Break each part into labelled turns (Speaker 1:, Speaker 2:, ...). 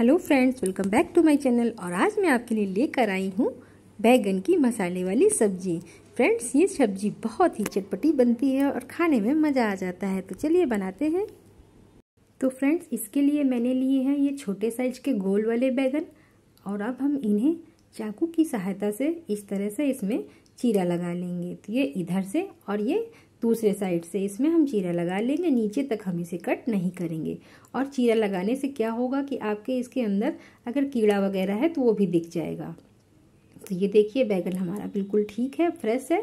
Speaker 1: hello friends welcome back to my channel और आज मैं आपके लिए लेकर आई हूँ बैगन की मसाले वाली सब्जी फ्रेंड्स ये सब्जी बहुत ही चटपटी बनती है और खाने में मज़ा आ जाता है तो चलिए बनाते हैं तो फ्रेंड्स इसके लिए मैंने लिए हैं ये छोटे साइज के गोल वाले बैगन और अब हम इन्हें चाकू की सहायता से इस तरह से इसमें चीरा लगा लेंगे तो ये इधर से और ये दूसरे साइड से इसमें हम चीरा लगा लेंगे नीचे तक हम इसे कट नहीं करेंगे और चीरा लगाने से क्या होगा कि आपके इसके अंदर अगर कीड़ा वगैरह है तो वो भी दिख जाएगा तो ये देखिए बैगन हमारा बिल्कुल ठीक है फ्रेश है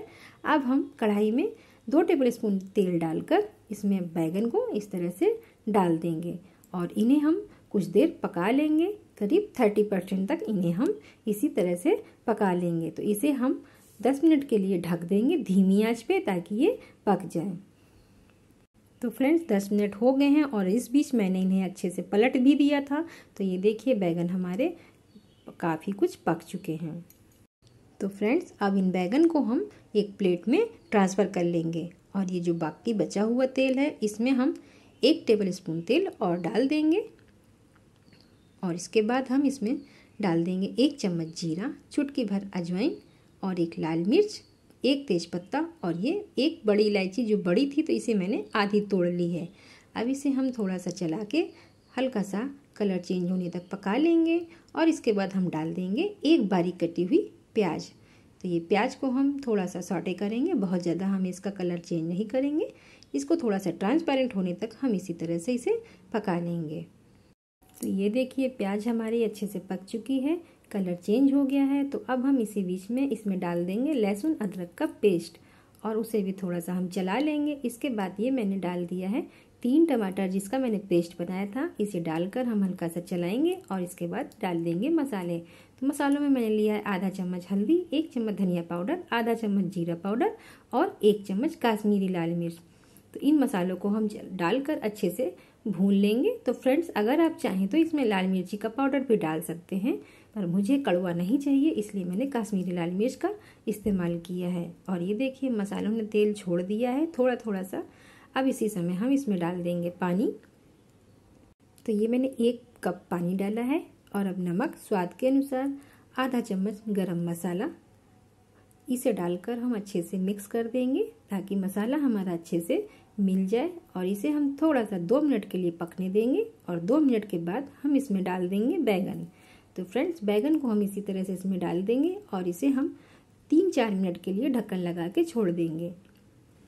Speaker 1: अब हम कढ़ाई में दो टेबल स्पून तेल डालकर इसमें बैगन को इस तरह से डाल देंगे और इन्हें हम कुछ देर पका लेंगे करीब थर्टी परसेंट तक इन्हें हम इसी तरह से पका लेंगे तो इसे हम 10 मिनट के लिए ढक देंगे धीमी आंच पे ताकि ये पक जाए तो फ्रेंड्स दस मिनट हो गए हैं और इस बीच मैंने इन्हें अच्छे से पलट भी दिया था तो ये देखिए बैगन हमारे काफ़ी कुछ पक चुके हैं तो फ्रेंड्स अब इन बैगन को हम एक प्लेट में ट्रांसफ़र कर लेंगे और ये जो बाकी बचा हुआ तेल है इसमें हम एक टेबल स्पून तेल और डाल देंगे और इसके बाद हम इसमें डाल देंगे एक चम्मच जीरा चुटकी भर अजवाइन और एक लाल मिर्च एक तेज़पत्ता और ये एक बड़ी इलायची जो बड़ी थी तो इसे मैंने आधी तोड़ ली है अब इसे हम थोड़ा सा चला के हल्का सा कलर चेंज होने तक पका लेंगे और इसके बाद हम डाल देंगे एक बारीक कटी हुई प्याज तो ये प्याज को हम थोड़ा सा सॉटे करेंगे बहुत ज़्यादा हम इसका कलर चेंज नहीं करेंगे इसको थोड़ा सा ट्रांसपेरेंट होने तक हम इसी तरह से इसे पका लेंगे तो ये देखिए प्याज हमारी अच्छे से पक चुकी है कलर चेंज हो गया है तो अब हम इसी बीच में इसमें डाल देंगे लहसुन अदरक का पेस्ट और उसे भी थोड़ा सा हम चला लेंगे इसके बाद ये मैंने डाल दिया है तीन टमाटर जिसका मैंने पेस्ट बनाया था इसे डालकर हम हल्का सा चलाएंगे और इसके बाद डाल देंगे मसाले तो मसालों में मैंने लिया है आधा चम्मच हल्दी एक चम्मच धनिया पाउडर आधा चम्मच जीरा पाउडर और एक चम्मच काश्मीरी लाल मिर्च तो इन मसालों को हम डालकर अच्छे से भून लेंगे तो फ्रेंड्स अगर आप चाहें तो इसमें लाल मिर्ची का पाउडर भी डाल सकते हैं पर मुझे कड़वा नहीं चाहिए इसलिए मैंने काश्मीरी लाल मिर्च का इस्तेमाल किया है और ये देखिए मसालों ने तेल छोड़ दिया है थोड़ा थोड़ा सा अब इसी समय हम इसमें डाल देंगे पानी तो ये मैंने एक कप पानी डाला है और अब नमक स्वाद के अनुसार आधा चम्मच गरम मसाला इसे डालकर हम अच्छे से मिक्स कर देंगे ताकि मसाला हमारा अच्छे से मिल जाए और इसे हम थोड़ा सा दो मिनट के लिए पकने देंगे और दो मिनट के बाद हम इसमें डाल देंगे बैंगन तो फ्रेंड्स बैगन को हम इसी तरह से इसमें डाल देंगे और इसे हम तीन चार मिनट के लिए ढक्कन लगा के छोड़ देंगे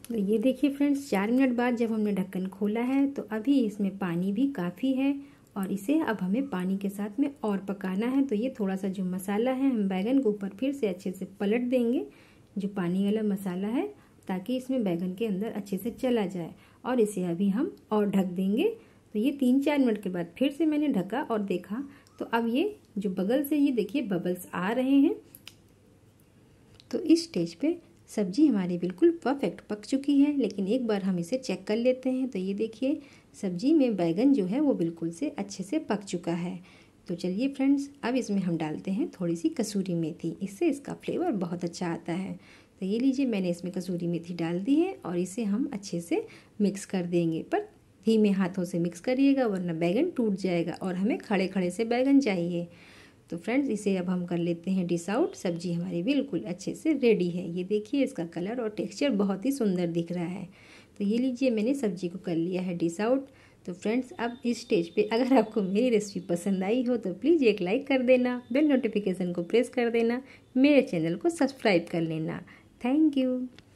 Speaker 1: तो ये देखिए फ्रेंड्स चार मिनट बाद जब हमने ढक्कन खोला है तो अभी इसमें पानी भी काफ़ी है और इसे अब हमें पानी के साथ में और पकाना है तो ये थोड़ा सा जो मसाला है हम बैगन के ऊपर फिर से अच्छे से पलट देंगे जो पानी वाला मसाला है ताकि इसमें बैगन के अंदर अच्छे से चला जाए और इसे अभी हम और ढक देंगे तो ये तीन चार मिनट के बाद फिर से मैंने ढका और देखा तो अब ये जो बगल से ये देखिए बबल्स आ रहे हैं तो इस स्टेज पे सब्जी हमारी बिल्कुल परफेक्ट पक चुकी है लेकिन एक बार हम इसे चेक कर लेते हैं तो ये देखिए सब्जी में बैगन जो है वो बिल्कुल से अच्छे से पक चुका है तो चलिए फ्रेंड्स अब इसमें हम डालते हैं थोड़ी सी कसूरी मेथी इससे इसका फ्लेवर बहुत अच्छा आता है तो ये लीजिए मैंने इसमें कसूरी मेथी डाल दी है और इसे हम अच्छे से मिक्स कर देंगे पर ही में हाथों से मिक्स करिएगा वरना बैगन टूट जाएगा और हमें खड़े खड़े से बैगन चाहिए तो फ्रेंड्स इसे अब हम कर लेते हैं डिस आउट सब्जी हमारी बिल्कुल अच्छे से रेडी है ये देखिए इसका कलर और टेक्सचर बहुत ही सुंदर दिख रहा है तो ये लीजिए मैंने सब्जी को कर लिया है डिस आउट तो फ्रेंड्स अब इस स्टेज पे अगर आपको मेरी रेसिपी पसंद आई हो तो प्लीज़ एक लाइक कर देना बेल नोटिफिकेशन को प्रेस कर देना मेरे चैनल को सब्सक्राइब कर लेना थैंक यू